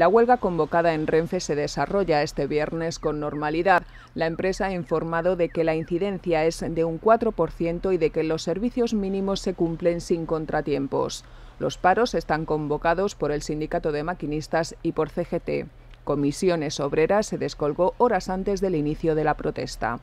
La huelga convocada en Renfe se desarrolla este viernes con normalidad. La empresa ha informado de que la incidencia es de un 4% y de que los servicios mínimos se cumplen sin contratiempos. Los paros están convocados por el Sindicato de Maquinistas y por CGT. Comisiones Obreras se descolgó horas antes del inicio de la protesta.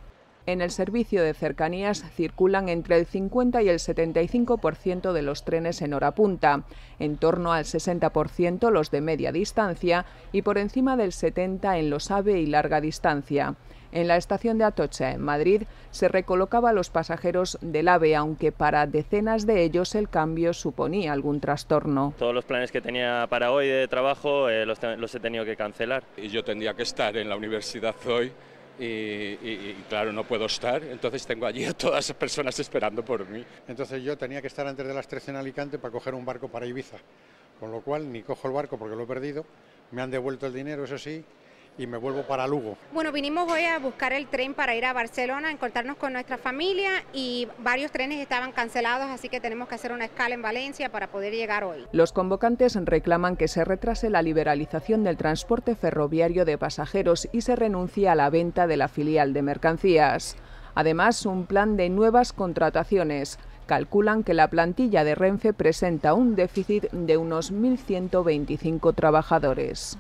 En el servicio de cercanías circulan entre el 50 y el 75% de los trenes en hora punta, en torno al 60% los de media distancia y por encima del 70% en los AVE y larga distancia. En la estación de Atocha, en Madrid, se recolocaba a los pasajeros del AVE, aunque para decenas de ellos el cambio suponía algún trastorno. Todos los planes que tenía para hoy de trabajo eh, los, los he tenido que cancelar. Y yo tendría que estar en la universidad hoy y, claro, no puedo estar, entonces tengo allí a todas esas personas esperando por mí. Entonces yo tenía que estar antes de las 13 en Alicante para coger un barco para Ibiza, con lo cual ni cojo el barco porque lo he perdido, me han devuelto el dinero, eso sí, y me vuelvo para Lugo. Bueno, vinimos hoy a buscar el tren para ir a Barcelona, encontrarnos con nuestra familia y varios trenes estaban cancelados, así que tenemos que hacer una escala en Valencia para poder llegar hoy. Los convocantes reclaman que se retrase la liberalización del transporte ferroviario de pasajeros y se renuncie a la venta de la filial de mercancías. Además, un plan de nuevas contrataciones. Calculan que la plantilla de Renfe presenta un déficit de unos 1.125 trabajadores.